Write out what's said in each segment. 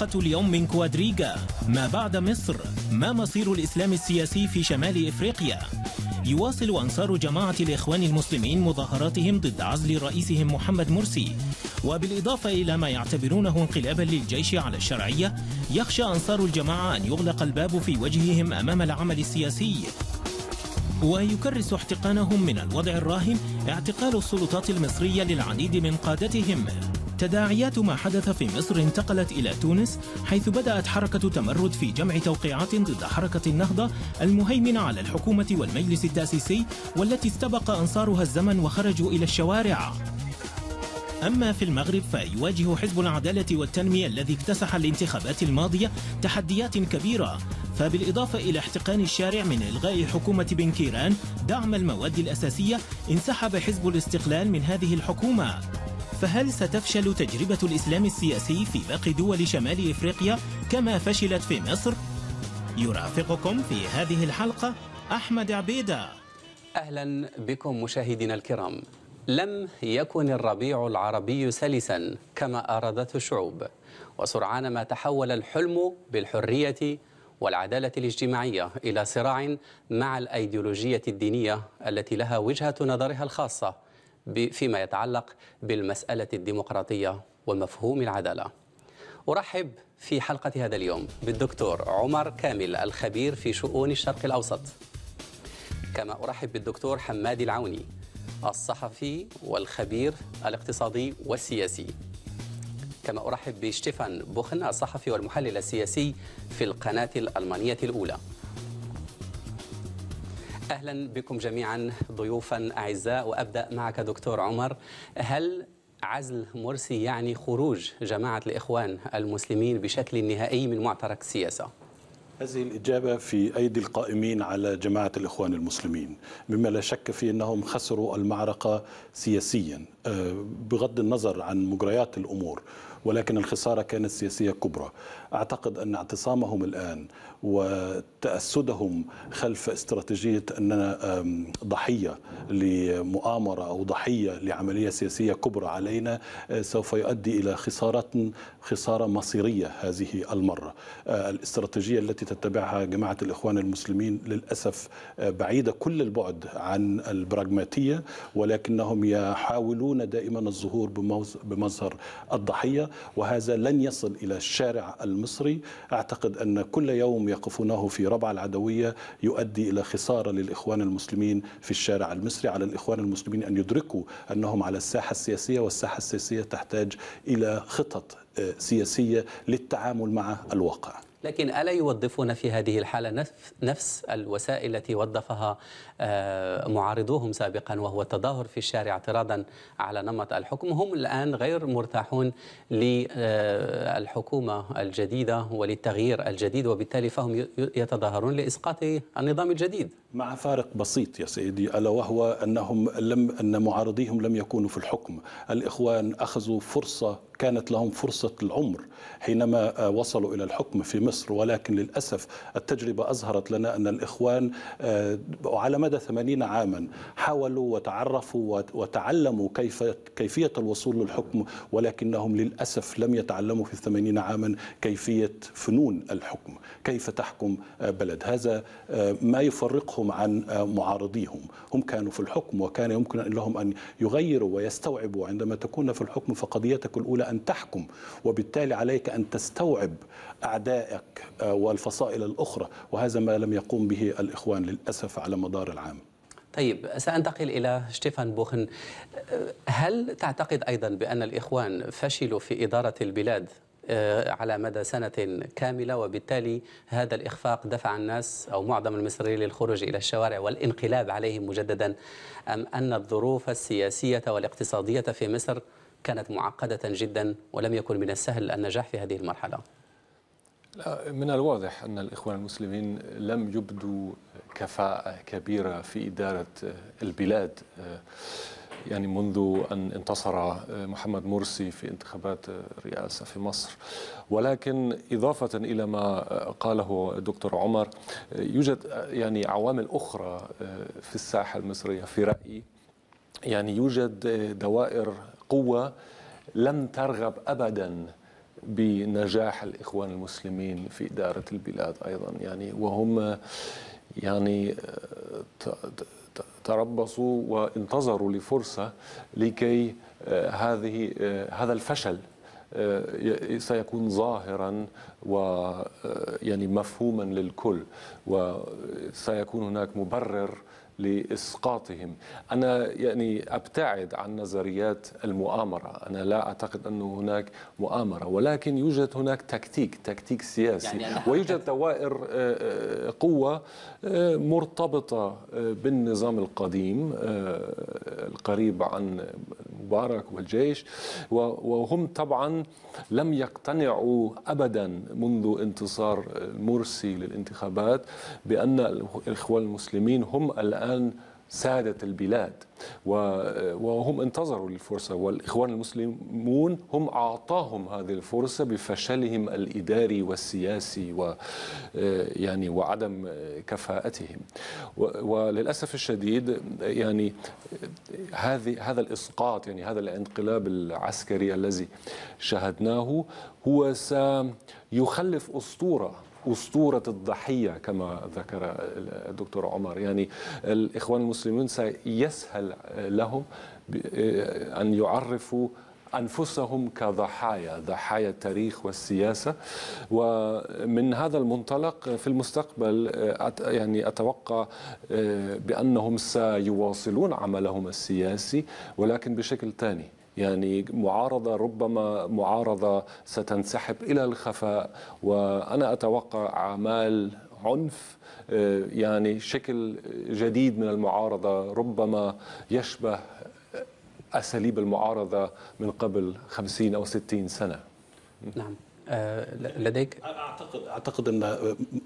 حلقة اليوم من كوادريجا ما بعد مصر ما مصير الإسلام السياسي في شمال إفريقيا يواصل أنصار جماعة الإخوان المسلمين مظاهراتهم ضد عزل رئيسهم محمد مرسي وبالإضافة إلى ما يعتبرونه انقلابا للجيش على الشرعية يخشى أنصار الجماعة أن يغلق الباب في وجههم أمام العمل السياسي ويكرس احتقانهم من الوضع الراهن اعتقال السلطات المصرية للعديد من قادتهم تداعيات ما حدث في مصر انتقلت إلى تونس حيث بدأت حركة تمرد في جمع توقيعات ضد حركة النهضة المهيمنة على الحكومة والمجلس التأسيسي والتي استبق أنصارها الزمن وخرجوا إلى الشوارع أما في المغرب فيواجه حزب العدالة والتنمية الذي اكتسح الانتخابات الماضية تحديات كبيرة فبالإضافة إلى احتقان الشارع من إلغاء حكومة بن كيران دعم المواد الأساسية انسحب حزب الاستقلال من هذه الحكومة فهل ستفشل تجربة الإسلام السياسي في باقي دول شمال إفريقيا كما فشلت في مصر؟ يرافقكم في هذه الحلقة أحمد عبيدة أهلا بكم مشاهدينا الكرام لم يكن الربيع العربي سلسا كما أرادته الشعوب وسرعان ما تحول الحلم بالحرية والعدالة الاجتماعية إلى صراع مع الأيديولوجية الدينية التي لها وجهة نظرها الخاصة فيما يتعلق بالمسألة الديمقراطية ومفهوم العدالة أرحب في حلقة هذا اليوم بالدكتور عمر كامل الخبير في شؤون الشرق الأوسط كما أرحب بالدكتور حمادي العوني الصحفي والخبير الاقتصادي والسياسي كما أرحب بشتيفان بوخن الصحفي والمحلل السياسي في القناة الألمانية الأولى أهلا بكم جميعا ضيوفا أعزاء وأبدأ معك دكتور عمر هل عزل مرسي يعني خروج جماعة الإخوان المسلمين بشكل نهائي من معترك السياسة؟ هذه الإجابة في أيدي القائمين على جماعة الإخوان المسلمين مما لا شك في أنهم خسروا المعركة سياسيا آه، بغض النظر عن مجريات الأمور ولكن الخسارة كانت سياسية كبرى أعتقد أن اعتصامهم الآن وتأسدهم خلف استراتيجية أننا ضحية لمؤامرة أو ضحية لعملية سياسية كبرى علينا آه، سوف يؤدي إلى خسارة خسارة مصيرية هذه المرة آه، الاستراتيجية التي تتبعها جماعة الإخوان المسلمين للأسف آه، بعيدة كل البعد عن البراغماتية ولكنهم يحاولون دائما الظهور بمظهر الضحية وهذا لن يصل إلى الشارع المصري أعتقد أن كل يوم يقفونه في ربع العدوية يؤدي إلى خسارة للإخوان المسلمين في الشارع المصري على الإخوان المسلمين أن يدركوا أنهم على الساحة السياسية والساحة السياسية تحتاج إلى خطط آه، سياسية للتعامل مع الواقع لكن ألا يوظفون في هذه الحالة نفس الوسائل التي وظفها آه، معارضوهم سابقا وهو التظاهر في الشارع اعتراضا على نمط الحكم هم الآن غير مرتاحون للحكومة آه، الجديدة وللتغيير الجديد وبالتالي فهم يتظاهرون لإسقاط النظام الجديد مع فارق بسيط يا سيدي الا وهو انهم لم ان معارضيهم لم يكونوا في الحكم، الاخوان اخذوا فرصه كانت لهم فرصه العمر حينما آه، وصلوا الى الحكم في مصر ولكن للاسف التجربه اظهرت لنا ان الاخوان آه، على مدى 80 عاما حاولوا وتعرفوا وتعلموا كيف كيفيه الوصول للحكم ولكنهم للاسف لم يتعلموا في 80 عاما كيفيه فنون الحكم، كيف تحكم آه، بلد، هذا ما يفرقهم أنفسهم عن آه، معارضيهم هم كانوا في الحكم وكان يمكن لهم أن يغيروا ويستوعبوا عندما تكون في الحكم فقضيتك الأولى أن تحكم وبالتالي عليك أن تستوعب أعدائك آه، والفصائل الأخرى وهذا ما لم يقوم به الإخوان للأسف على مدار العام طيب سأنتقل إلى شتيفان بوخن هل تعتقد أيضا بأن الإخوان فشلوا في إدارة البلاد آه، على مدى سنة كاملة وبالتالي هذا الإخفاق دفع الناس أو معظم المصريين للخروج إلى الشوارع والانقلاب عليهم مجددا أم أن الظروف السياسية والاقتصادية في مصر كانت معقدة جدا ولم يكن من السهل النجاح في هذه المرحلة لا من الواضح أن الإخوان المسلمين لم يبدوا كفاءة كبيرة في إدارة البلاد آه، يعني منذ أن انتصر آه، محمد مرسي في انتخابات آه، الرئاسة في مصر ولكن إضافة إلى ما آه، قاله دكتور عمر يوجد يعني عوامل أخرى في الساحة المصرية في رأيي يعني يوجد دوائر قوة لم ترغب أبداً بنجاح الإخوان المسلمين في إدارة البلاد أيضا يعني وهم يعني تربصوا وانتظروا لفرصة لكي آه، هذه آه، هذا الفشل آه، سيكون ظاهرا و يعني مفهوما للكل وسيكون هناك مبرر لإسقاطهم أنا يعني أبتعد عن نظريات المؤامرة أنا لا أعتقد أنه هناك مؤامرة ولكن يوجد هناك تكتيك تكتيك سياسي يعني ويوجد دوائر آه، آه، قوة آه، مرتبطة بالنظام القديم القريب عن مبارك والجيش وهم طبعا لم يقتنعوا أبدا منذ انتصار مرسي للانتخابات بأن الاخوان المسلمين هم الآن الآن سادت البلاد وهم انتظروا الفرصة والإخوان المسلمون هم أعطاهم هذه الفرصة بفشلهم الإداري والسياسي و يعني وعدم كفاءتهم وللأسف الشديد يعني هذه هذا الإسقاط يعني هذا الانقلاب العسكري الذي شاهدناه هو سيخلف أسطورة أسطورة الضحية كما ذكر الدكتور عمر يعني الإخوان المسلمون سيسهل لهم أن يعرفوا أنفسهم كضحايا ضحايا التاريخ والسياسة ومن هذا المنطلق في المستقبل يعني أتوقع آه، بأنهم سيواصلون عملهم السياسي ولكن بشكل ثاني يعني معارضة ربما معارضة ستنسحب إلى الخفاء وأنا أتوقع أعمال عنف آه، يعني شكل جديد من المعارضة ربما يشبه أساليب المعارضة من قبل خمسين أو ستين سنة نعم آه، لديك اعتقد اعتقد ان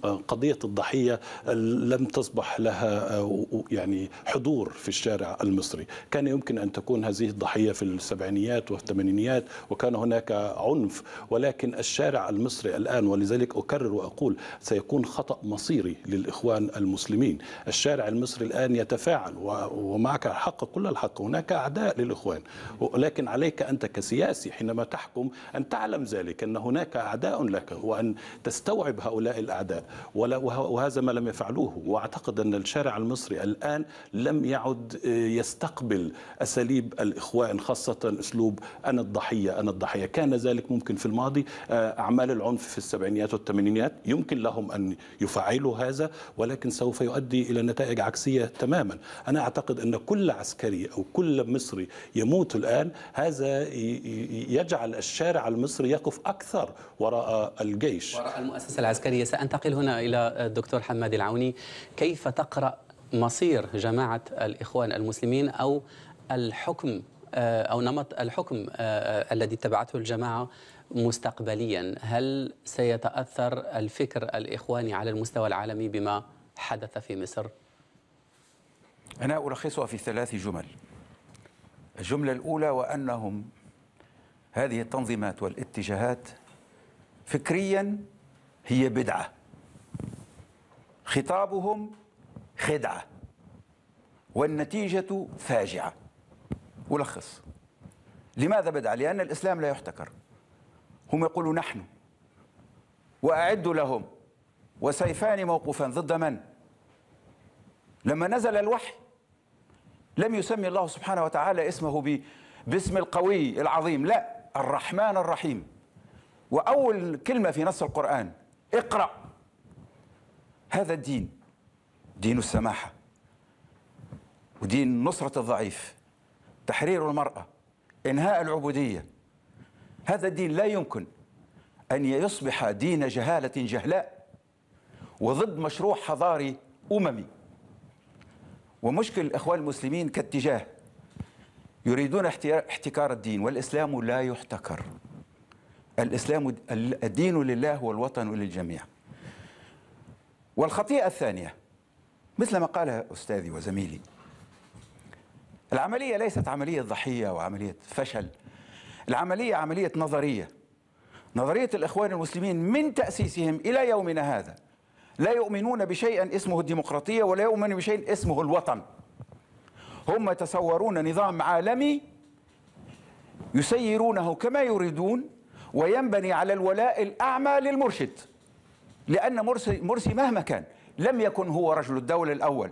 آه، قضيه الضحيه لم تصبح لها آه، يعني حضور في الشارع المصري، كان يمكن ان تكون هذه الضحيه في السبعينيات والثمانينيات وكان هناك عنف ولكن الشارع المصري الان ولذلك اكرر واقول سيكون خطا مصيري للاخوان المسلمين، الشارع المصري الان يتفاعل ومعك حق كل الحق، هناك اعداء للاخوان ولكن عليك انت كسياسي حينما تحكم ان تعلم ذلك ان هناك هناك أعداء لك وأن تستوعب هؤلاء الأعداء وهذا ما لم يفعلوه وأعتقد أن الشارع المصري الآن لم يعد آه، يستقبل أساليب الإخوان خاصة أسلوب أنا الضحية أنا الضحية كان ذلك ممكن في الماضي آه، أعمال العنف في السبعينيات والثمانينيات يمكن لهم أن يفعلوا هذا ولكن سوف يؤدي إلى نتائج عكسية تماما أنا أعتقد أن كل عسكري أو كل مصري يموت الآن هذا يجعل الشارع المصري يقف أكثر وراء الجيش وراء المؤسسة العسكرية سأنتقل هنا إلى الدكتور حماد العوني كيف تقرأ مصير جماعة الإخوان المسلمين أو الحكم آه، أو نمط الحكم آه، الذي اتبعته الجماعة مستقبليا هل سيتأثر الفكر الإخواني على المستوى العالمي بما حدث في مصر؟ أنا ألخصها في ثلاث جمل الجملة الأولى وأنهم هذه التنظيمات والاتجاهات فكريا هي بدعة خطابهم خدعة والنتيجة فاجعة ألخص لماذا بدعة؟ لأن الإسلام لا يحتكر هم يقولوا نحن وأعدوا لهم وسيفان موقوفان ضد من؟ لما نزل الوحي لم يسمي الله سبحانه وتعالى اسمه باسم القوي العظيم لا الرحمن الرحيم وأول كلمة في نص القرآن اقرأ هذا الدين دين السماحة ودين نصرة الضعيف تحرير المرأة إنهاء العبودية هذا الدين لا يمكن أن يصبح دين جهالة جهلاء وضد مشروع حضاري أممي ومشكل الإخوان المسلمين كاتجاه يريدون احتكار الدين والإسلام لا يحتكر الإسلام الدين لله والوطن للجميع والخطيئة الثانية مثل ما قال أستاذي وزميلي العملية ليست عملية ضحية وعملية فشل العملية عملية نظرية نظرية الإخوان المسلمين من تأسيسهم إلى يومنا هذا لا يؤمنون بشيء اسمه الديمقراطية ولا يؤمنون بشيء اسمه الوطن هم يتصورون نظام عالمي يسيرونه كما يريدون وينبني على الولاء الأعمى للمرشد لأن مرسي, مرسي مهما كان لم يكن هو رجل الدولة الأول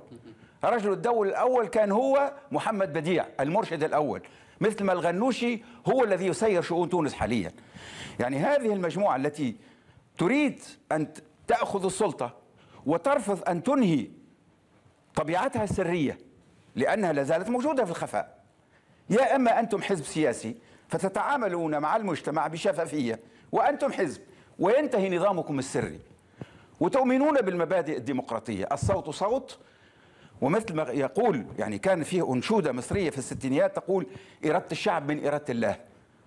رجل الدولة الأول كان هو محمد بديع المرشد الأول مثل ما الغنوشي هو الذي يسير شؤون تونس حاليا يعني هذه المجموعة التي تريد أن تأخذ السلطة وترفض أن تنهي طبيعتها السرية لأنها لا زالت موجودة في الخفاء يا أما أنتم حزب سياسي فتتعاملون مع المجتمع بشفافية وأنتم حزب وينتهي نظامكم السري وتؤمنون بالمبادئ الديمقراطية الصوت صوت ومثل ما يقول يعني كان فيه أنشودة مصرية في الستينيات تقول إرادة الشعب من إرادة الله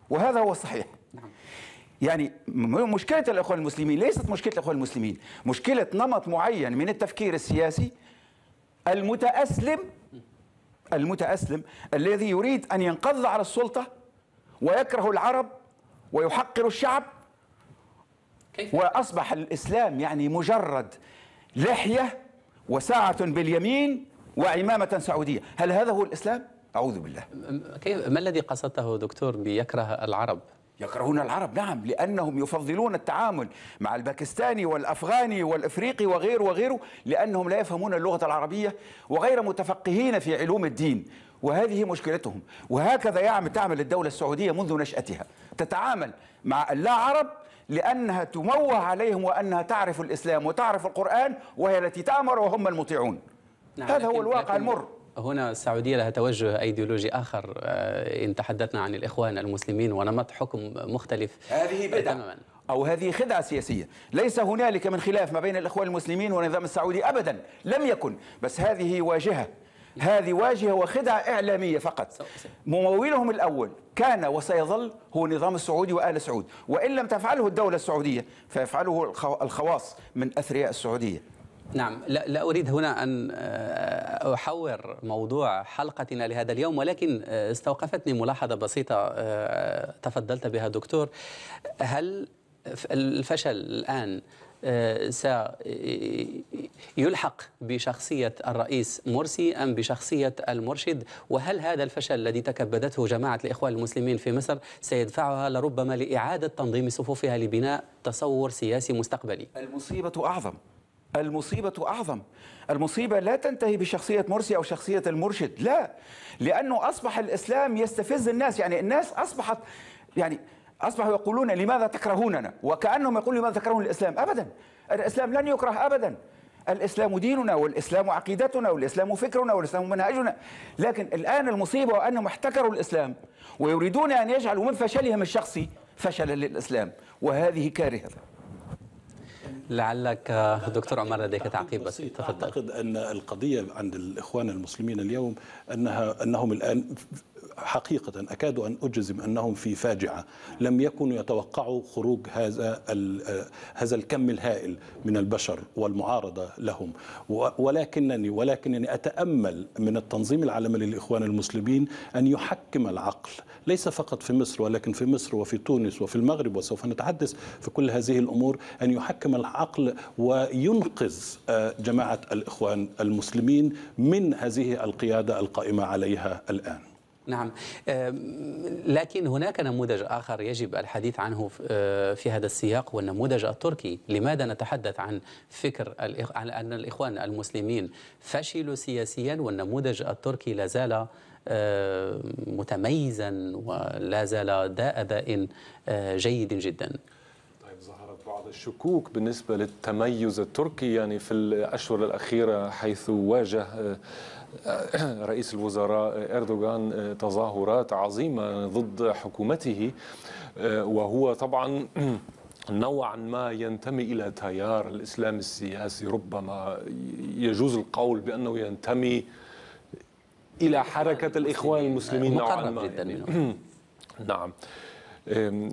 وهذا هو الصحيح يعني مشكلة الإخوان المسلمين ليست مشكلة الإخوان المسلمين مشكلة نمط معين من التفكير السياسي المتأسلم المتأسلم الذي يريد أن ينقض على السلطة ويكره العرب ويحقر الشعب وأصبح الإسلام يعني مجرد لحية وساعة باليمين وعمامة سعودية هل هذا هو الإسلام؟ أعوذ بالله كيف ما الذي قصدته دكتور بيكره العرب؟ يكرهون العرب نعم لأنهم يفضلون التعامل مع الباكستاني والأفغاني والإفريقي وغيره وغيره لأنهم لا يفهمون اللغة العربية وغير متفقهين في علوم الدين وهذه مشكلتهم وهكذا يعمل يعني تعمل الدولة السعودية منذ نشأتها تتعامل مع اللا عرب لأنها تموه عليهم وأنها تعرف الإسلام وتعرف القرآن وهي التي تأمر وهم المطيعون نعم هذا هو الواقع المر هنا السعودية لها توجه أيديولوجي آخر آه، إن تحدثنا عن الإخوان المسلمين ونمط حكم مختلف هذه بدعة أو هذه خدعة سياسية ليس هنالك من خلاف ما بين الإخوان المسلمين والنظام السعودي أبدا لم يكن بس هذه واجهة هذه واجهة وخدعة إعلامية فقط ممولهم الأول كان وسيظل هو النظام السعودي وآل سعود وإن لم تفعله الدولة السعودية فيفعله الخواص من أثرياء السعودية نعم لا, لا أريد هنا أن آه، أحور موضوع حلقتنا لهذا اليوم ولكن آه، استوقفتني ملاحظة بسيطة آه، تفضلت بها دكتور هل الفشل الآن سيلحق بشخصية الرئيس مرسي أم بشخصية المرشد وهل هذا الفشل الذي تكبدته جماعة الإخوان المسلمين في مصر سيدفعها لربما لإعادة تنظيم صفوفها لبناء تصور سياسي مستقبلي المصيبة أعظم المصيبة أعظم المصيبة لا تنتهي بشخصية مرسي أو شخصية المرشد لا لأنه أصبح الإسلام يستفز الناس يعني الناس أصبحت يعني أصبحوا يقولون لماذا تكرهوننا وكأنهم يقولون لماذا تكرهون الإسلام أبدا الإسلام لن يكره أبدا الإسلام ديننا والإسلام عقيدتنا والإسلام فكرنا والإسلام منهجنا لكن الآن المصيبة وأنهم احتكروا الإسلام ويريدون أن يجعلوا من فشلهم الشخصي فشلا للإسلام وهذه كارثة لعلك دكتور عمر لديك تعقيب بسيط تفضل أعتقد أن القضية عند الإخوان المسلمين اليوم أنها أنهم الآن حقيقة أكاد أن أجزم أنهم في فاجعة لم يكونوا يتوقعوا خروج هذا هذا الكم الهائل من البشر والمعارضة لهم ولكنني ولكنني أتأمل من التنظيم العالمي للإخوان المسلمين أن يحكم العقل ليس فقط في مصر ولكن في مصر وفي تونس وفي المغرب وسوف نتحدث في كل هذه الأمور أن يحكم العقل وينقذ آه، جماعة الإخوان المسلمين من هذه القيادة القائمة عليها الآن نعم لكن هناك نموذج آخر يجب الحديث عنه آه، في هذا السياق هو النموذج التركي لماذا نتحدث عن فكر أن الإخوان المسلمين فشلوا سياسيا والنموذج التركي لا زال آه، متميزا ولا زال داء داء آه، جيد جدا طيب، بعض الشكوك بالنسبة للتميز التركي يعني في الأشهر الأخيرة حيث واجه آه، رئيس الوزراء أردوغان آه، تظاهرات عظيمة ضد حكومته آه، وهو طبعا نوعا ما ينتمي الى تيار الاسلام السياسي ربما يجوز القول بانه ينتمي الى حركه الاخوان المسلمين نوعا ما يعني. نعم آه،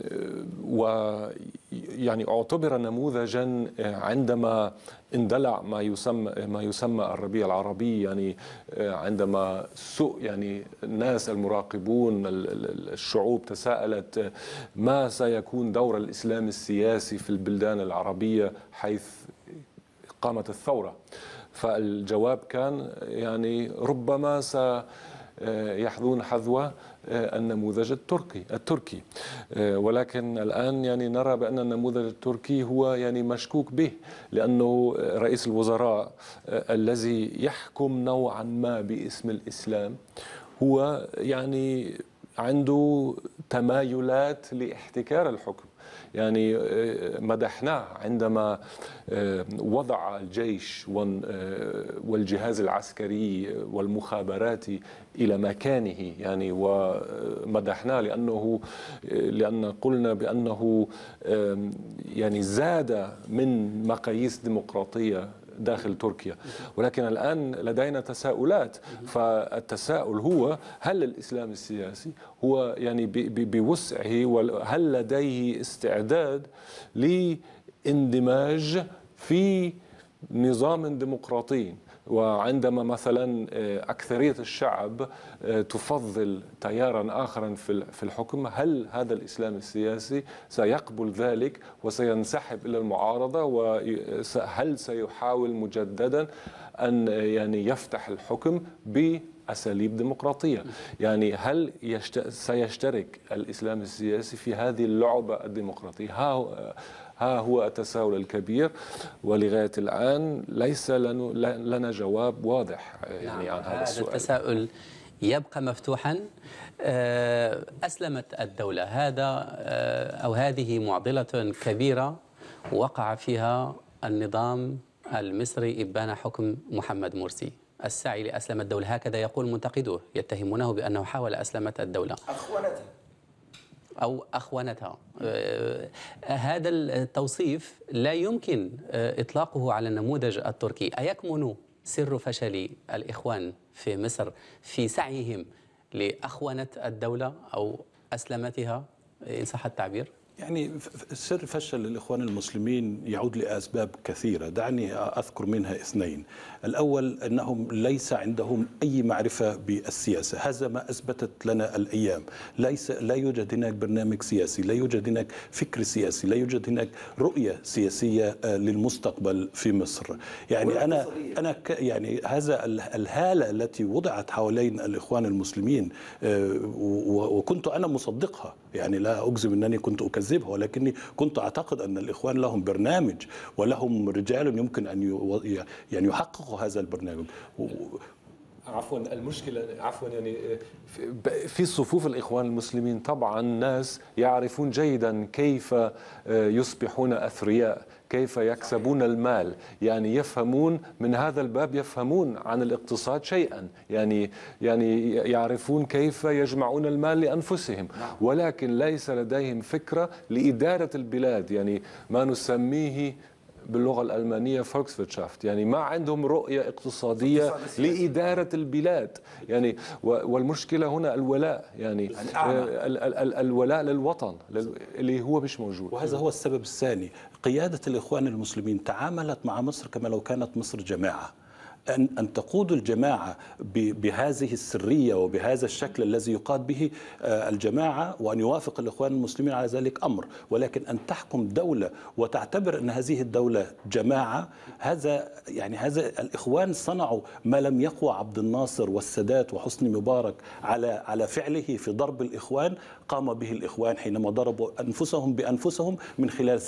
ويعني اعتبر نموذجا آه، عندما اندلع ما يسمى آه، ما يسمى الربيع العربي يعني عندما سوء يعني الناس المراقبون الشعوب تساءلت ما سيكون دور الاسلام السياسي في البلدان العربيه حيث قامت الثوره فالجواب كان يعني ربما سيحذون حذوه آه، النموذج التركي التركي آه، ولكن الان يعني نرى بان النموذج التركي هو يعني مشكوك به لانه رئيس الوزراء آه، الذي يحكم نوعا ما باسم الاسلام هو يعني عنده تمايلات لاحتكار الحكم يعني آه، مدحناه عندما آه، وضع الجيش آه، والجهاز العسكري والمخابراتي الى مكانه يعني ومدحناه لانه لان قلنا بانه يعني زاد من مقاييس ديمقراطيه داخل تركيا ولكن الآن لدينا تساؤلات فالتساؤل هو هل الإسلام السياسي هو يعني بوسعه هل لديه استعداد لاندماج في نظام ديمقراطي وعندما مثلا آه، أكثرية الشعب آه، تفضل تيارا آخرا في الحكم هل هذا الإسلام السياسي سيقبل ذلك وسينسحب إلى المعارضة وهل سيحاول مجددا أن آه، يعني يفتح الحكم ب اساليب ديمقراطيه، يعني هل سيشترك الاسلام السياسي في هذه اللعبه الديمقراطيه؟ ها هو التساؤل الكبير ولغاية الآن ليس لنا جواب واضح يعني نعم عن هذا السؤال هذا التساؤل يبقى مفتوحا آه، أسلمت الدولة هذا آه، أو هذه معضلة كبيرة وقع فيها النظام المصري إبان حكم محمد مرسي السعي لأسلمة الدولة هكذا يقول منتقدوه يتهمونه بأنه حاول أسلمة الدولة أخونته أو أخوانتها آه، آه، هذا التوصيف لا يمكن آه، إطلاقه على النموذج التركي أيكمن سر فشل الإخوان في مصر في سعيهم لأخونة الدولة أو أسلمتها إن صح التعبير؟ يعني سر فشل الإخوان المسلمين يعود لأسباب كثيرة دعني أذكر منها اثنين الأول أنهم ليس عندهم أي معرفة بالسياسة هذا ما أثبتت لنا الأيام ليس لا يوجد هناك برنامج سياسي لا يوجد هناك فكر سياسي لا يوجد هناك رؤية سياسية آه، للمستقبل في مصر يعني أنا أنا يعني هذا الهالة التي وضعت حوالين الإخوان المسلمين آه، وكنت أنا مصدقها يعني لا أجزم أنني كنت أكذبها ولكني كنت أعتقد أن الإخوان لهم برنامج ولهم رجال يمكن أن يعني يحققوا هذا البرنامج عفوا المشكلة عفوا يعني آه، في صفوف الإخوان المسلمين طبعا ناس يعرفون جيدا كيف آه، يصبحون أثرياء كيف يكسبون المال يعني يفهمون من هذا الباب يفهمون عن الاقتصاد شيئا يعني يعني يعرفون كيف يجمعون المال لانفسهم نعم. ولكن ليس لديهم فكره لاداره البلاد يعني ما نسميه باللغة الألمانية فولكسفيرتشافت يعني ما عندهم رؤية اقتصادية لإدارة البلاد يعني والمشكلة هنا الولاء يعني آه، الولاء للوطن اللي هو مش موجود وهذا هو السبب الثاني قيادة الإخوان المسلمين تعاملت مع مصر كما لو كانت مصر جماعة أن أن تقود الجماعة بهذه السرية وبهذا الشكل الذي يقاد به آه، الجماعة وأن يوافق الإخوان المسلمين على ذلك أمر ولكن أن تحكم دولة وتعتبر أن هذه الدولة جماعة هذا يعني هذا الإخوان صنعوا ما لم يقوى عبد الناصر والسادات وحسني مبارك على على فعله في ضرب الإخوان قام به الإخوان حينما ضربوا أنفسهم بأنفسهم من خلال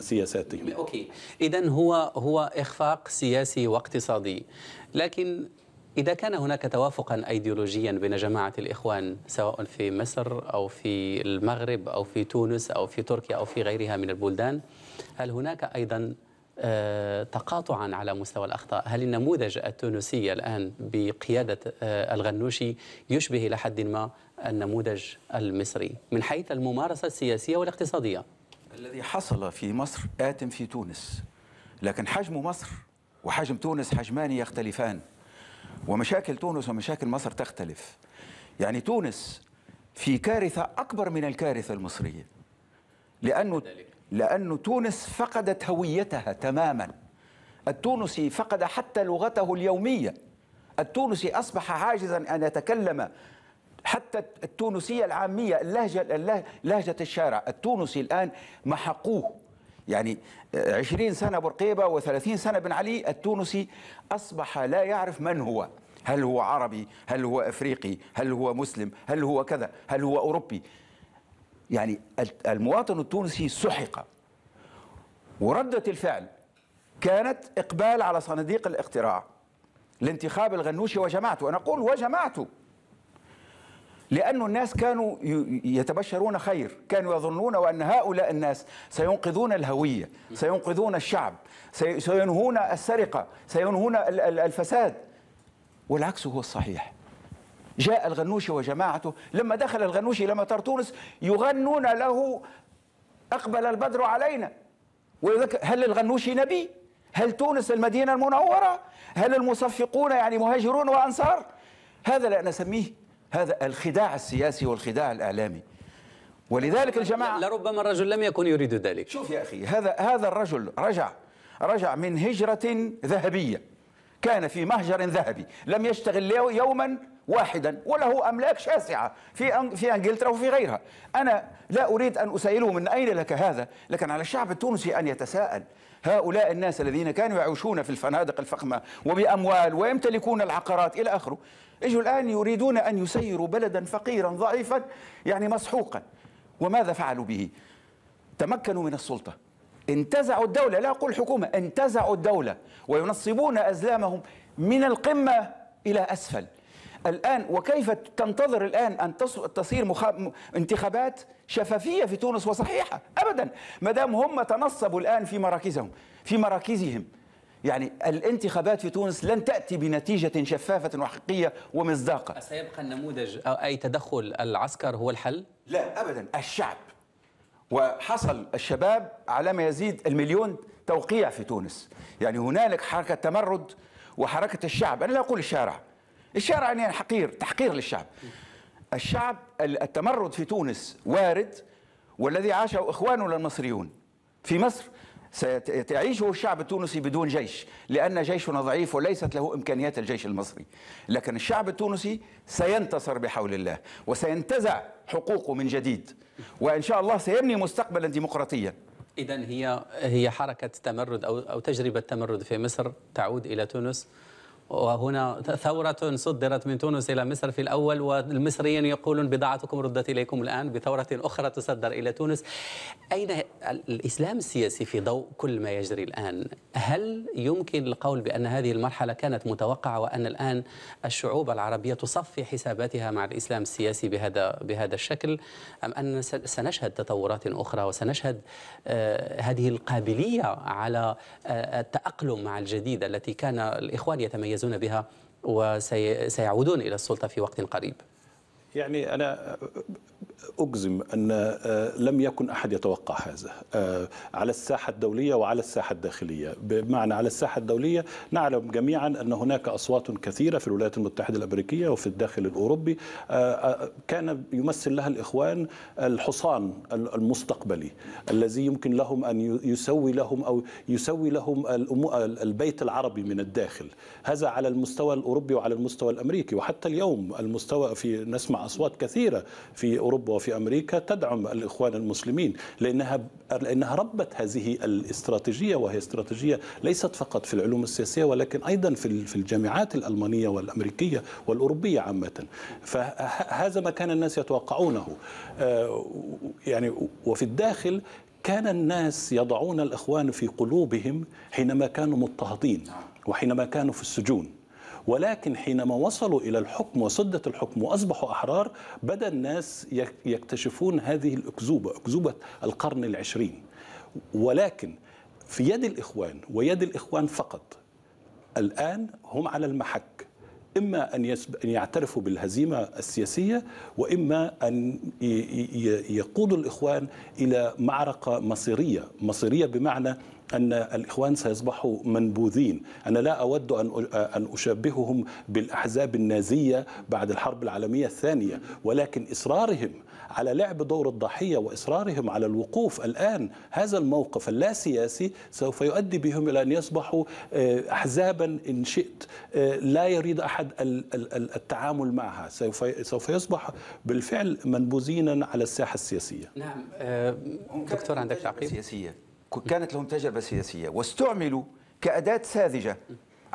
سياساتهم أوكي إذا هو هو إخفاق سياسي واقتصادي لكن إذا كان هناك توافقا أيديولوجيا بين جماعة الإخوان سواء في مصر أو في المغرب أو في تونس أو في تركيا أو في غيرها من البلدان هل هناك أيضا آه، تقاطعا على مستوى الأخطاء هل النموذج التونسي الآن بقيادة آه، الغنوشي يشبه إلى حد ما النموذج المصري من حيث الممارسة السياسية والاقتصادية الذي حصل في مصر آتم في تونس لكن حجم مصر وحجم تونس حجمان يختلفان ومشاكل تونس ومشاكل مصر تختلف يعني تونس في كارثة أكبر من الكارثة المصرية لأنه, لأنه تونس فقدت هويتها تماما التونسي فقد حتى لغته اليومية التونسي أصبح عاجزا أن يتكلم حتى التونسية العامية اللهجة لهجة الشارع التونسي الآن محقوه يعني 20 آه، سنة برقيبة و30 سنة بن علي التونسي أصبح لا يعرف من هو هل هو عربي هل هو أفريقي هل هو مسلم هل هو كذا هل هو أوروبي يعني المواطن التونسي سحق وردة الفعل كانت إقبال على صناديق الاقتراع لانتخاب الغنوشي وجماعته أنا أقول وجماعته لأن الناس كانوا يتبشرون خير كانوا يظنون أن هؤلاء الناس سينقذون الهوية سينقذون الشعب سينهون السرقة سينهون الفساد والعكس هو الصحيح جاء الغنوشي وجماعته لما دخل الغنوشي إلى مطار تونس يغنون له أقبل البدر علينا هل الغنوشي نبي هل تونس المدينة المنورة هل المصفقون يعني مهاجرون وأنصار هذا لا نسميه هذا الخداع السياسي والخداع الإعلامي ولذلك الجماعة لربما الرجل لم يكن يريد ذلك شوف يا أخي هذا هذا الرجل رجع رجع من هجرة ذهبية كان في مهجر ذهبي لم يشتغل يوما واحدا وله املاك شاسعه في في انجلترا وفي غيرها انا لا اريد ان أسأله من اين لك هذا لكن على الشعب التونسي ان يتساءل هؤلاء الناس الذين كانوا يعيشون في الفنادق الفخمه وباموال ويمتلكون العقارات الى اخره اجوا الان يريدون ان يسيروا بلدا فقيرا ضعيفا يعني مسحوقا وماذا فعلوا به تمكنوا من السلطه انتزعوا الدولة لا أقول حكومة انتزعوا الدولة وينصبون أزلامهم من القمة إلى أسفل الآن وكيف تنتظر الآن أن تصير مخ... انتخابات شفافية في تونس وصحيحة أبدا ما دام هم تنصبوا الآن في مراكزهم في مراكزهم يعني الانتخابات في تونس لن تأتي بنتيجة شفافة وحقيقية ومصداقة سيبقى النموذج أو أي تدخل العسكر هو الحل؟ لا أبدا الشعب وحصل الشباب على ما يزيد المليون توقيع في تونس يعني هنالك حركة تمرد وحركة الشعب أنا لا أقول الشارع الشارع يعني حقير تحقير للشعب الشعب التمرد في تونس وارد والذي عاشه إخواننا المصريون في مصر سيعيشه الشعب التونسي بدون جيش لأن جيشنا ضعيف وليست له إمكانيات الجيش المصري لكن الشعب التونسي سينتصر بحول الله وسينتزع حقوقه من جديد وإن شاء الله سيبني مستقبلا ديمقراطيا إذا هي هي حركة تمرد أو أو تجربة تمرد في مصر تعود إلى تونس وهنا ثورة صدرت من تونس إلى مصر في الأول والمصريين يقولون بضاعتكم ردت إليكم الآن بثورة أخرى تصدر إلى تونس أين الإسلام السياسي في ضوء كل ما يجري الآن هل يمكن القول بأن هذه المرحلة كانت متوقعة وأن الآن الشعوب العربية تصفي حساباتها مع الإسلام السياسي بهذا بهذا الشكل أم أن سنشهد تطورات أخرى وسنشهد آه، هذه القابلية على آه، التأقلم مع الجديد التي كان الإخوان يتميز يتميزون بها وسيعودون إلى السلطة في وقت قريب يعني أنا أجزم أن آه، لم يكن أحد يتوقع هذا آه، على الساحة الدولية وعلى الساحة الداخلية بمعنى على الساحة الدولية نعلم جميعا أن هناك أصوات كثيرة في الولايات المتحدة الأمريكية وفي الداخل الأوروبي آه، كان يمثل لها الإخوان الحصان المستقبلي الذي يمكن لهم أن يسوي لهم أو يسوي لهم البيت العربي من الداخل هذا على المستوى الأوروبي وعلى المستوى الأمريكي وحتى اليوم المستوى في نسمع أصوات كثيرة في أوروبا وفي امريكا تدعم الاخوان المسلمين لانها لانها ربت هذه الاستراتيجيه وهي استراتيجيه ليست فقط في العلوم السياسيه ولكن ايضا في في الجامعات الالمانيه والامريكيه والاوروبيه عامه فهذا ما كان الناس يتوقعونه آه، يعني وفي الداخل كان الناس يضعون الاخوان في قلوبهم حينما كانوا مضطهدين وحينما كانوا في السجون ولكن حينما وصلوا إلى الحكم وسدة الحكم وأصبحوا أحرار بدأ الناس يكتشفون هذه الأكذوبة أكذوبة القرن العشرين ولكن في يد الإخوان ويد الإخوان فقط الآن هم على المحك إما أن, يسب... أن يعترفوا بالهزيمة السياسية وإما أن ي... ي... يقودوا الإخوان إلى معركة مصيرية مصيرية بمعنى أن الإخوان سيصبحوا منبوذين أنا لا أود أن أن أشبههم بالأحزاب النازية بعد الحرب العالمية الثانية ولكن إصرارهم على لعب دور الضحية وإصرارهم على الوقوف الآن هذا الموقف اللاسياسي سوف يؤدي بهم إلى أن يصبحوا آه، أحزابا إن شئت آه، لا يريد أحد التعامل معها سوف يصبح بالفعل منبوذين على الساحة السياسية نعم آه، دكتور عندك تعقيب سياسية كانت لهم تجربة سياسية واستعملوا كأداة ساذجة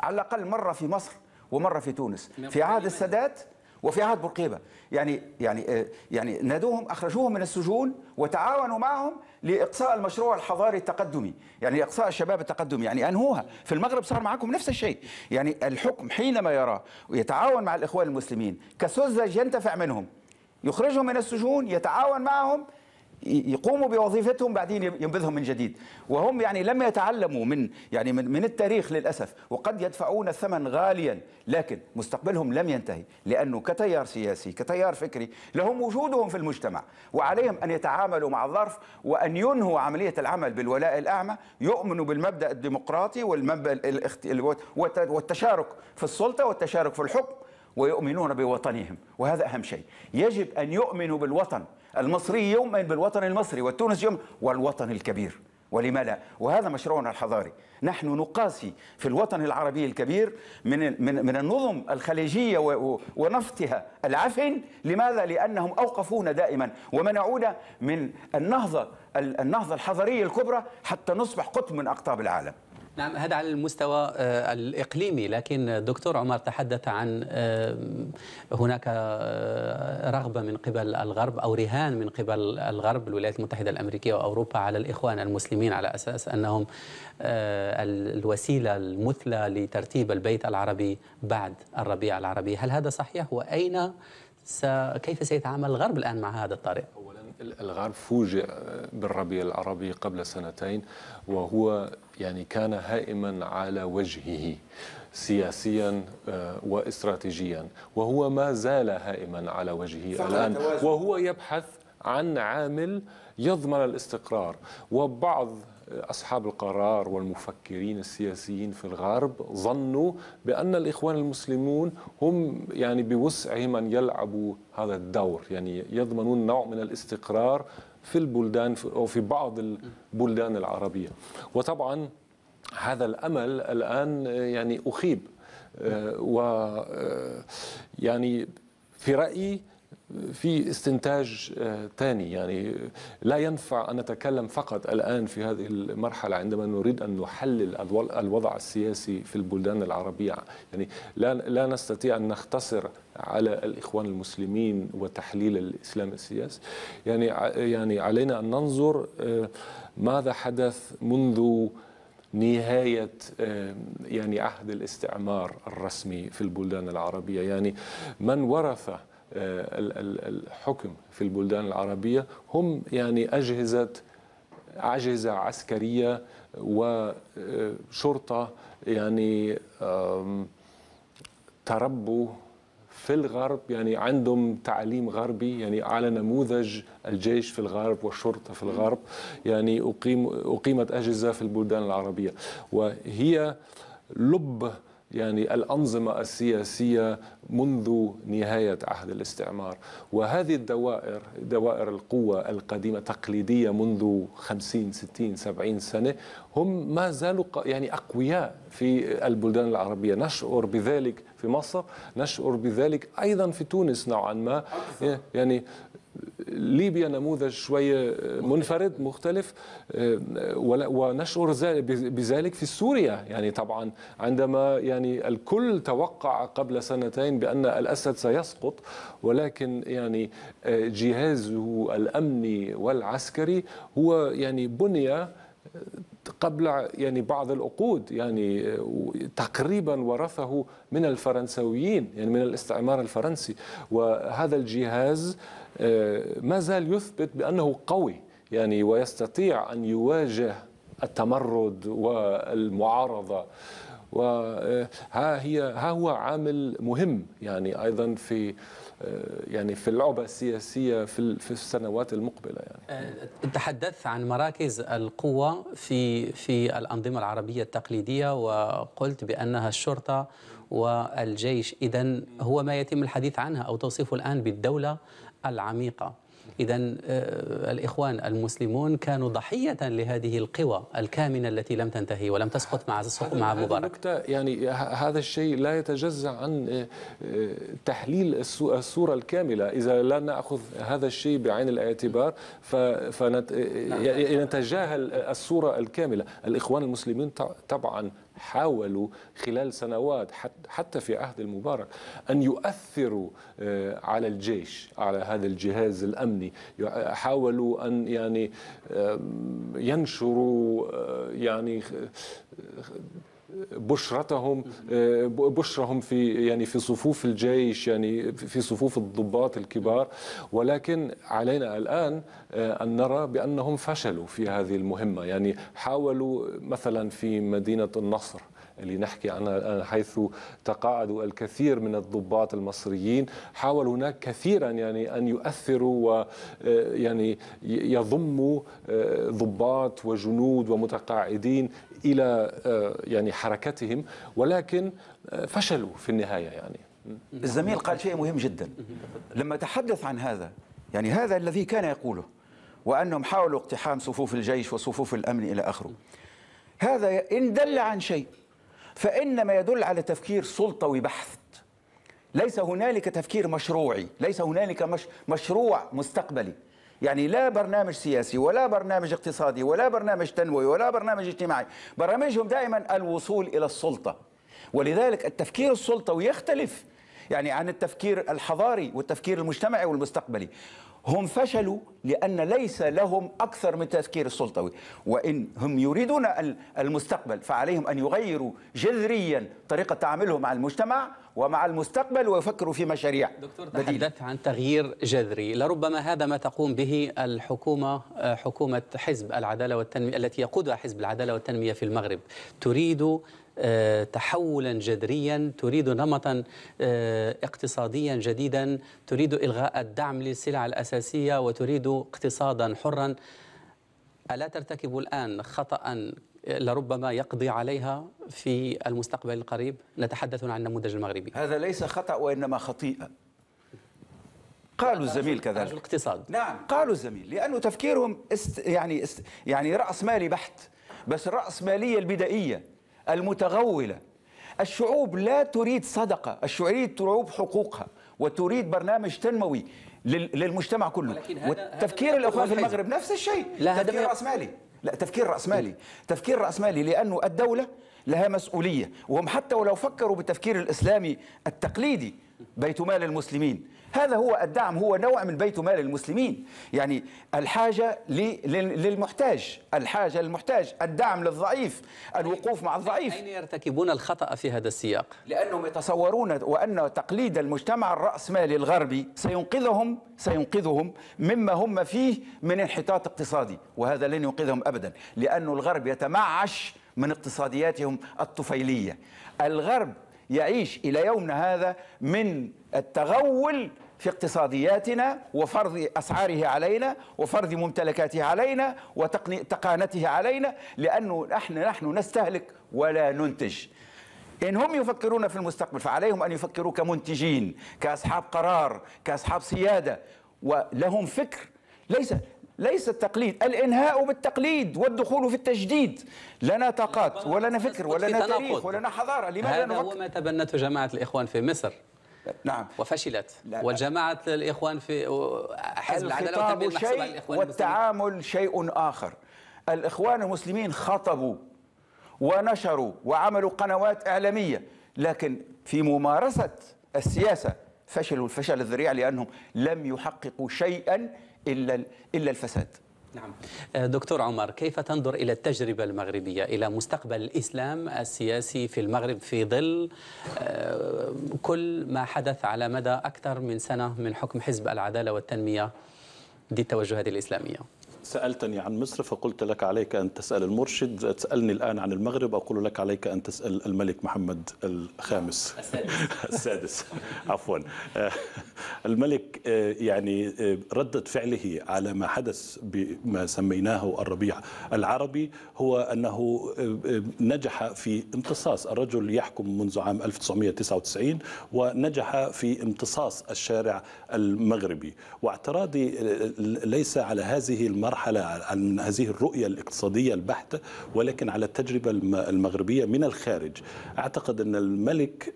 على الأقل مرة في مصر ومرة في تونس في عهد السادات وفي عهد بورقيبه يعني يعني آه، يعني نادوهم اخرجوهم من السجون وتعاونوا معهم لاقصاء المشروع الحضاري التقدمي يعني لاقصاء الشباب التقدمي يعني انهوها في المغرب صار معكم نفس الشيء يعني الحكم حينما يرى ويتعاون مع الاخوان المسلمين كسذج ينتفع منهم يخرجهم من السجون يتعاون معهم يقوموا بوظيفتهم بعدين ينبذهم من جديد وهم يعني لم يتعلموا من يعني من, من التاريخ للاسف وقد يدفعون الثمن غاليا لكن مستقبلهم لم ينتهي لانه كتيار سياسي كتيار فكري لهم وجودهم في المجتمع وعليهم ان يتعاملوا مع الظرف وان ينهوا عمليه العمل بالولاء الاعمى يؤمنوا بالمبدا الديمقراطي والمبدا والتشارك في السلطه والتشارك في الحكم ويؤمنون بوطنهم وهذا اهم شيء يجب ان يؤمنوا بالوطن المصري يوما بالوطن المصري والتونسي يوم والوطن الكبير ولما لا وهذا مشروعنا الحضاري نحن نقاسي في الوطن العربي الكبير من من من النظم الخليجيه ونفطها العفن لماذا لانهم اوقفونا دائما ومنعونا من النهضه النهضه الحضاريه الكبرى حتى نصبح قطب من اقطاب العالم نعم هذا على المستوى آه، الإقليمي لكن دكتور عمر تحدث عن آه، هناك آه، رغبة من قبل الغرب أو رهان من قبل الغرب الولايات المتحدة الأمريكية وأوروبا على الإخوان المسلمين على أساس أنهم الوسيلة المثلى لترتيب البيت العربي بعد الربيع العربي هل هذا صحيح وأين س... كيف سيتعامل الغرب الآن مع هذا الطريق؟ أولا الغرب فوجئ بالربيع العربي قبل سنتين وهو يعني كان هائما على وجهه سياسيا آه، واستراتيجيا وهو ما زال هائما على وجهه الآن وهو يبحث عن عامل يضمن الاستقرار وبعض أصحاب القرار والمفكرين السياسيين في الغرب ظنوا بأن الإخوان المسلمون هم يعني بوسعهم أن يلعبوا هذا الدور يعني يضمنون نوع من الاستقرار في البلدان أو في بعض البلدان العربية وطبعا هذا الأمل الآن يعني أخيب آه، و آه، يعني في رأيي في استنتاج ثاني آه، يعني لا ينفع أن نتكلم فقط الآن في هذه المرحلة عندما نريد أن نحلل الوضع السياسي في البلدان العربية يعني لا, لا نستطيع أن نختصر على الإخوان المسلمين وتحليل الإسلام السياسي يعني, يعني علينا أن ننظر آه، ماذا حدث منذ نهاية آه، يعني عهد الاستعمار الرسمي في البلدان العربية يعني من ورث آه، الحكم في البلدان العربية هم يعني أجهزة أجهزة عسكرية وشرطة آه، يعني تربوا في الغرب يعني عندهم تعليم غربي يعني على نموذج الجيش في الغرب والشرطة في الغرب يعني أقيم أقيمت أجهزة في البلدان العربية وهي لب يعني الأنظمة السياسية منذ نهاية عهد الاستعمار وهذه الدوائر دوائر القوة القديمة تقليدية منذ 50 60 70 سنة هم ما زالوا يعني أقوياء في البلدان العربية نشعر بذلك في مصر نشعر بذلك أيضا في تونس نوعا ما يعني ليبيا نموذج شوية منفرد مختلف آه، ونشعر بذلك في سوريا يعني طبعا عندما يعني الكل توقع قبل سنتين بأن الأسد سيسقط ولكن يعني آه، جهازه الأمني والعسكري هو يعني بني آه، قبل يعني بعض العقود يعني تقريبا ورثه من الفرنسويين يعني من الاستعمار الفرنسي وهذا الجهاز آه، ما زال يثبت بأنه قوي يعني ويستطيع أن يواجه التمرد والمعارضة وها آه، هي ها هو عامل مهم يعني أيضا في آه، يعني في اللعبة السياسية في في السنوات المقبلة يعني آه، تحدثت عن مراكز القوة في في الأنظمة العربية التقليدية وقلت بأنها الشرطة والجيش إذا هو ما يتم الحديث عنها أو توصيفه الآن بالدولة العميقة إذا آه، الإخوان المسلمون كانوا ضحية لهذه القوى الكامنة التي لم تنتهي ولم تسقط مع مع مبارك يعني هذا الشيء لا يتجزأ عن آه، آه، تحليل الصورة الكاملة إذا لا نأخذ هذا الشيء بعين الاعتبار فنتجاهل نعم. الصورة الكاملة الإخوان المسلمين طبعا حاولوا خلال سنوات حتى في عهد المبارك أن يؤثروا آه، على الجيش على هذا الجهاز الأمني حاولوا أن يعني ينشروا آه، يعني بشرتهم آه، بشرهم في يعني في صفوف الجيش يعني في صفوف الضباط الكبار ولكن علينا الان آه، ان نرى بانهم فشلوا في هذه المهمه يعني حاولوا مثلا في مدينه النصر اللي نحكي عنها حيث تقاعدوا الكثير من الضباط المصريين حاول هناك كثيرا يعني أن يؤثروا و آه، يعني يضموا آه، ضباط وجنود ومتقاعدين إلى آه، يعني حركتهم ولكن فشلوا في النهاية يعني الزميل قال شيء مهم جدا لما تحدث عن هذا يعني هذا الذي كان يقوله وأنهم حاولوا اقتحام صفوف الجيش وصفوف الأمن إلى آخره هذا إن دل عن شيء فإنما يدل على تفكير سلطوي بحث ليس هنالك تفكير مشروعي ليس هنالك مش مشروع مستقبلي يعني لا برنامج سياسي ولا برنامج اقتصادي ولا برنامج تنموي ولا برنامج اجتماعي برامجهم دائما الوصول إلى السلطة ولذلك التفكير السلطوي يختلف يعني عن التفكير الحضاري والتفكير المجتمعي والمستقبلي هم فشلوا لأن ليس لهم أكثر من التفكير السلطوي وإن هم يريدون المستقبل فعليهم أن يغيروا جذريا طريقة تعاملهم مع المجتمع ومع المستقبل ويفكروا في مشاريع دكتور بديلة. تحدثت عن تغيير جذري لربما هذا ما تقوم به الحكومة آه، حكومة حزب العدالة والتنمية التي يقودها حزب العدالة والتنمية في المغرب تريد آه، تحولا جذريا تريد نمطا آه، اقتصاديا جديدا تريد إلغاء الدعم للسلع الأساسية وتريد اقتصادا حرا ألا ترتكب الآن خطأ لربما يقضي عليها في المستقبل القريب نتحدث عن النموذج المغربي هذا ليس خطأ وإنما خطيئة قالوا الزميل كذلك الاقتصاد نعم قالوا الزميل لأنه تفكيرهم است يعني است يعني رأس مالي بحت بس الرأس مالية البدائية المتغوله الشعوب لا تريد صدقه الشعوب تريد حقوقها وتريد برنامج تنموي للمجتمع كله والتفكير الاخوان في المغرب نفس الشيء لا تفكير راسمالي لا تفكير راسمالي تفكير راسمالي لانه الدوله لها مسؤوليه وهم حتى ولو فكروا بالتفكير الاسلامي التقليدي بيت مال المسلمين هذا هو الدعم هو نوع من بيت مال المسلمين يعني الحاجة للمحتاج الحاجة للمحتاج الدعم للضعيف الوقوف مع الضعيف أين يرتكبون الخطأ في هذا السياق؟ لأنهم يتصورون وأن تقليد المجتمع الرأسمالي الغربي سينقذهم سينقذهم مما هم فيه من انحطاط اقتصادي وهذا لن ينقذهم أبدا لأن الغرب يتمعش من اقتصادياتهم الطفيلية الغرب يعيش إلى يومنا هذا من التغول في اقتصادياتنا وفرض أسعاره علينا وفرض ممتلكاته علينا وتقانته علينا لأنه احنا نحن نستهلك ولا ننتج إن هم يفكرون في المستقبل فعليهم أن يفكروا كمنتجين كأصحاب قرار كأصحاب سيادة ولهم فكر ليس ليس التقليد الانهاء بالتقليد والدخول في التجديد لنا طاقات ولنا فكر ولنا تاريخ ولنا حضاره لماذا هذا هو ما تبنته جماعه الاخوان في مصر نعم وفشلت لا وجماعة لا. الإخوان في حزب العدالة والتنمية شيء والتعامل المسلمين. شيء آخر الإخوان المسلمين خطبوا ونشروا وعملوا قنوات إعلامية لكن في ممارسة السياسة فشلوا الفشل الذريع لأنهم لم يحققوا شيئا إلا إلا الفساد نعم آه، دكتور عمر كيف تنظر إلى التجربة المغربية إلى مستقبل الإسلام السياسي في المغرب في ظل آه، كل ما حدث على مدى أكثر من سنة من حكم حزب العدالة والتنمية ضد التوجهات الإسلامية سألتني عن مصر فقلت لك عليك أن تسأل المرشد تسألني الآن عن المغرب أقول لك عليك أن تسأل الملك محمد الخامس السادس عفوا الملك آه، يعني آه، ردة فعله على ما حدث بما سميناه الربيع العربي هو أنه آه، نجح في امتصاص الرجل يحكم منذ عام 1999 ونجح في امتصاص الشارع المغربي واعتراضي ليس على هذه المرحلة مرحلة عن هذه الرؤية الاقتصادية البحتة ولكن على التجربة المغربية من الخارج أعتقد أن الملك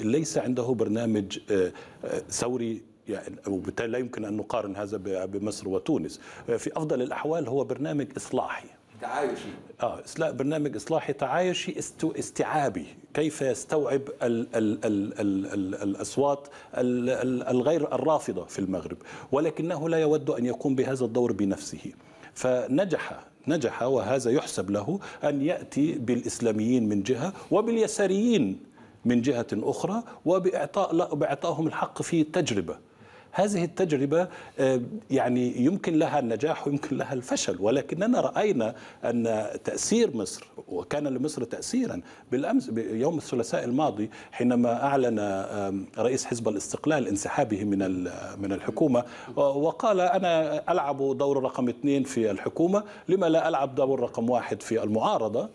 ليس عنده برنامج آه، آه، ثوري يعني وبالتالي لا يمكن ان نقارن هذا بمصر وتونس آه، في افضل الاحوال هو برنامج اصلاحي تعايشي اه لا برنامج اصلاحي تعايشي استو استيعابي كيف يستوعب الـ الـ الـ الـ الـ الاصوات الغير الرافضه في المغرب ولكنه لا يود ان يقوم بهذا الدور بنفسه فنجح نجح وهذا يحسب له ان ياتي بالاسلاميين من جهه وباليساريين من جهه اخرى وباعطاء باعطائهم الحق في تجربه هذه التجربة آه، يعني يمكن لها النجاح ويمكن لها الفشل ولكننا رأينا أن تأثير مصر وكان لمصر تأثيرا بالأمس يوم الثلاثاء الماضي حينما أعلن رئيس حزب الاستقلال انسحابه من من الحكومة وقال أنا ألعب دور رقم اثنين في الحكومة لما لا ألعب دور رقم واحد في المعارضة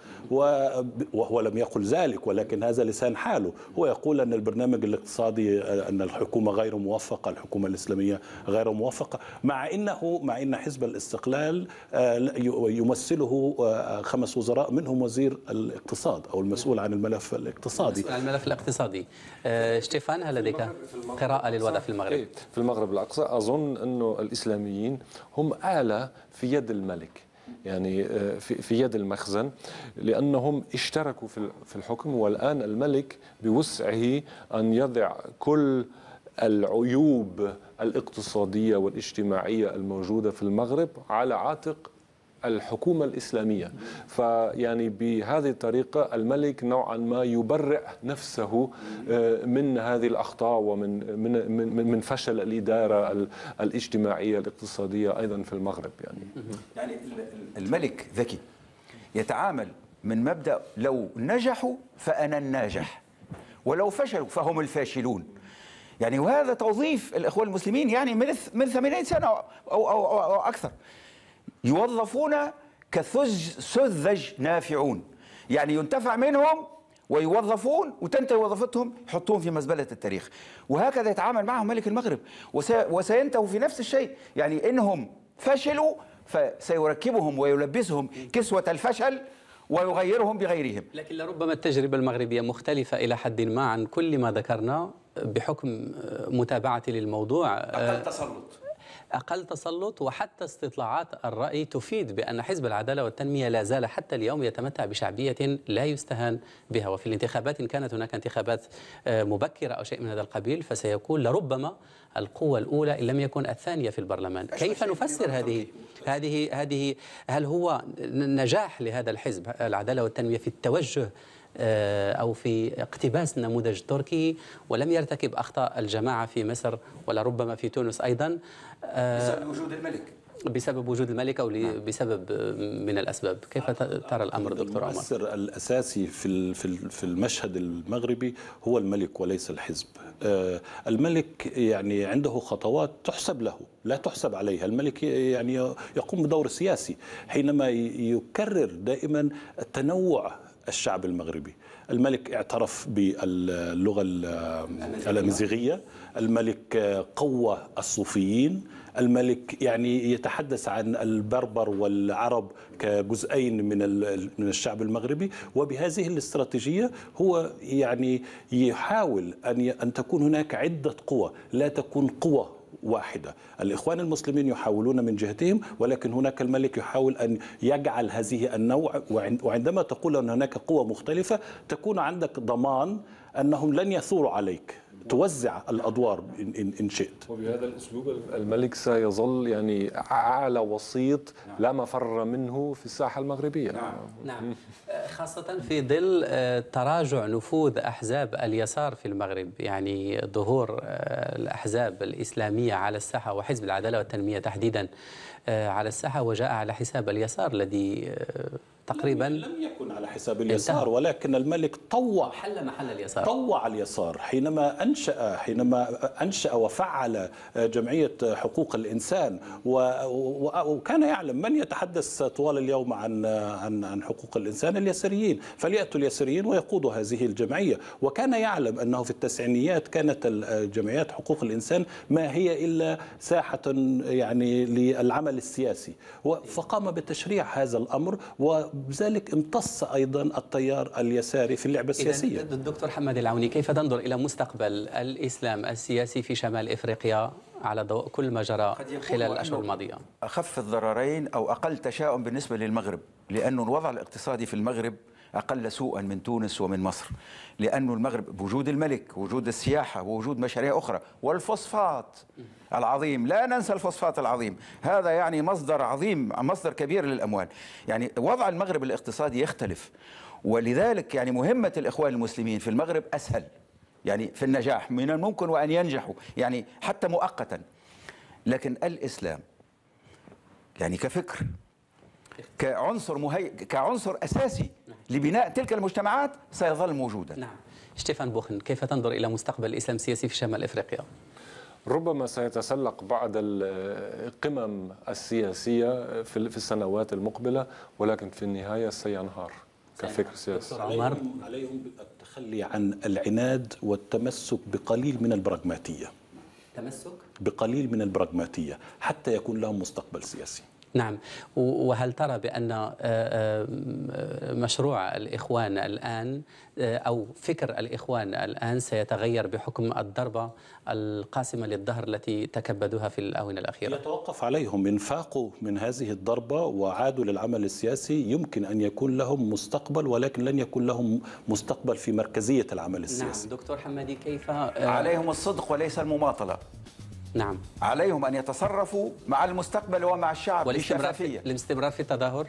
وهو لم يقل ذلك ولكن هذا لسان حاله هو يقول أن البرنامج الاقتصادي آه، أن الحكومة غير موفقة الحكومة الإسلامية غير موفقة مع أنه مع أن حزب الاستقلال آه، يمثله آه، خمس وزراء منهم وزير الاقتصاد أو المسؤول عن الملف الاقتصادي المسؤول عن الملف الاقتصادي آه، شتيفان هل لديك قراءة للوضع في المغرب؟ إيه، في المغرب الأقصى أظن أنه الإسلاميين هم آلة في يد الملك يعني في يد المخزن لأنهم اشتركوا في الحكم والآن الملك بوسعه أن يضع كل العيوب الاقتصاديه والاجتماعيه الموجوده في المغرب على عاتق الحكومة الإسلامية فيعني بهذه الطريقة الملك نوعا ما يبرئ نفسه آه، من هذه الأخطاء ومن من من, من فشل الإدارة الاجتماعية الاقتصادية أيضا في المغرب يعني يعني الملك ذكي يتعامل من مبدأ لو نجحوا فأنا الناجح ولو فشلوا فهم الفاشلون يعني وهذا توظيف الاخوان المسلمين يعني من من 80 سنه او او, أو, أو اكثر يوظفون سذج نافعون يعني ينتفع منهم ويوظفون وتنتهي وظيفتهم يحطوهم في مزبله التاريخ وهكذا يتعامل معهم ملك المغرب وسينتهوا في نفس الشيء يعني انهم فشلوا فسيركبهم ويلبسهم كسوه الفشل ويغيرهم بغيرهم لكن لربما التجربة المغربية مختلفة إلى حد ما عن كل ما ذكرنا بحكم متابعتي للموضوع آه، أقل تسلط أقل تسلط وحتى استطلاعات الرأي تفيد بأن حزب العدالة والتنمية لا زال حتى اليوم يتمتع بشعبية لا يستهان بها وفي الانتخابات إن كانت هناك انتخابات آه، مبكرة أو شيء من هذا القبيل فسيكون لربما القوة الأولى إن لم يكن الثانية في البرلمان كيف نفسر هذه هذه هذه هل هو نجاح لهذا الحزب العدالة والتنمية في التوجه آه، أو في اقتباس النموذج التركي ولم يرتكب أخطاء الجماعة في مصر ولربما في تونس أيضا آه، بسبب وجود الملك بسبب وجود الملك او نعم. بسبب آه، من الاسباب كيف ترى الامر دكتور عمر المؤثر الاساسي في في المشهد المغربي هو الملك وليس الحزب الملك يعني عنده خطوات تحسب له لا تحسب عليها الملك يعني يقوم بدور سياسي حينما يكرر دائما التنوع الشعب المغربي الملك اعترف باللغة الأمازيغية الملك قوى الصوفيين الملك يعني يتحدث عن البربر والعرب كجزئين من من الشعب المغربي وبهذه الاستراتيجيه هو يعني يحاول ان ان تكون هناك عده قوى لا تكون قوى واحدة الإخوان المسلمين يحاولون من جهتهم ولكن هناك الملك يحاول أن يجعل هذه النوع وعندما تقول أن هناك قوة مختلفة تكون عندك ضمان أنهم لن يثوروا عليك توزع الادوار ان, إن شئت وبهذا الاسلوب الملك سيظل يعني اعلى وسيط نعم. لا مفر منه في الساحه المغربيه نعم, نعم. نعم. خاصه في ظل آه، تراجع نفوذ احزاب اليسار في المغرب يعني ظهور آه، الاحزاب الاسلاميه على الساحه وحزب العداله والتنميه تحديدا آه، على الساحه وجاء على حساب اليسار الذي تقريبا لم يكن على حساب اليسار انتهى. ولكن الملك طوع حل محل اليسار طوع اليسار حينما انشا حينما انشا وفعل جمعيه حقوق الانسان وكان يعلم من يتحدث طوال اليوم عن عن عن حقوق الانسان اليساريين فلياتوا اليساريين ويقودوا هذه الجمعيه وكان يعلم انه في التسعينيات كانت جمعيات حقوق الانسان ما هي الا ساحه يعني للعمل السياسي فقام بتشريع هذا الامر و وبذلك امتص أيضا التيار اليساري في اللعبة السياسية دكتور حمد العوني كيف تنظر إلى مستقبل الإسلام السياسي في شمال إفريقيا على ضوء كل ما جرى خلال الأشهر الماضية أخف الضررين أو أقل تشاؤم بالنسبة للمغرب لأن الوضع الاقتصادي في المغرب أقل سوءا من تونس ومن مصر لأن المغرب بوجود الملك وجود السياحة ووجود مشاريع أخرى والفوسفات العظيم لا ننسى الفوسفات العظيم هذا يعني مصدر عظيم مصدر كبير للأموال يعني وضع المغرب الاقتصادي يختلف ولذلك يعني مهمة الإخوان المسلمين في المغرب أسهل يعني في النجاح من الممكن وأن ينجحوا يعني حتى مؤقتا لكن الإسلام يعني كفكر كعنصر مهي... كعنصر أساسي لبناء تلك المجتمعات سيظل موجودا نعم شتيفان بوخن كيف تنظر إلى مستقبل الإسلام السياسي في شمال إفريقيا؟ ربما سيتسلق بعض القمم السياسية في السنوات المقبلة ولكن في النهاية سينهار كفكر سياسي عليهم, عليهم التخلي عن العناد والتمسك بقليل من البراغماتية تمسك؟ بقليل من البراغماتية حتى يكون لهم مستقبل سياسي نعم وهل ترى بأن آه، آه، مشروع الإخوان الآن آه، أو فكر الإخوان الآن سيتغير بحكم الضربة القاسمة للظهر التي تكبدوها في الآونة الأخيرة يتوقف عليهم إن فاقوا من هذه الضربة وعادوا للعمل السياسي يمكن أن يكون لهم مستقبل ولكن لن يكون لهم مستقبل في مركزية العمل نعم. السياسي نعم دكتور حمادي كيف عليهم الصدق وليس المماطلة نعم عليهم أن يتصرفوا مع المستقبل ومع الشعب والاستمرار في الاستمرار في التظاهر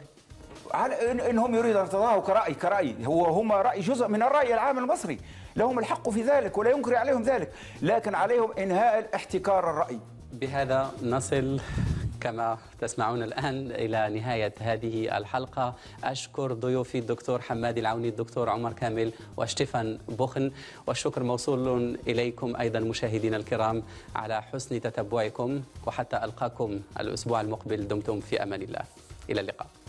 على انهم يريدون التظاهر كرأي كرأي هو هم رأي جزء من الرأي العام المصري لهم الحق في ذلك ولا ينكر عليهم ذلك لكن عليهم إنهاء احتكار الرأي بهذا نصل كما تسمعون الآن إلى نهاية هذه الحلقة أشكر ضيوفي الدكتور حماد العوني الدكتور عمر كامل وشتيفان بوخن والشكر موصول إليكم أيضا مشاهدينا الكرام على حسن تتبعكم وحتى ألقاكم الأسبوع المقبل دمتم في أمان الله إلى اللقاء